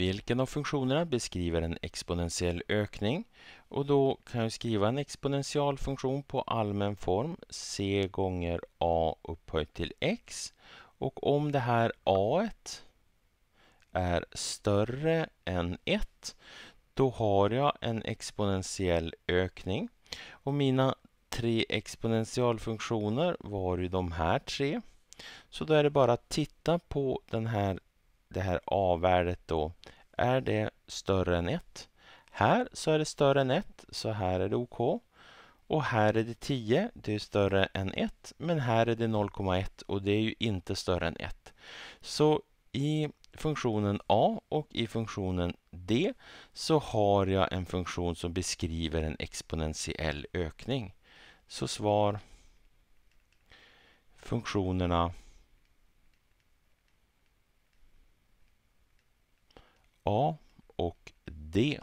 vilken av funktionerna beskriver en exponentiell ökning och då kan jag skriva en exponentialfunktion på allmän form c gånger a upphöjt till x och om det här a är större än 1 då har jag en exponentiell ökning och mina tre exponentialfunktioner var ju de här tre så då är det bara att titta på den här det här a-värdet då, är det större än 1? Här så är det större än 1, så här är det OK. Och här är det 10, det är större än 1, men här är det 0,1 och det är ju inte större än 1. Så i funktionen a och i funktionen d så har jag en funktion som beskriver en exponentiell ökning. Så svar funktionerna A och D.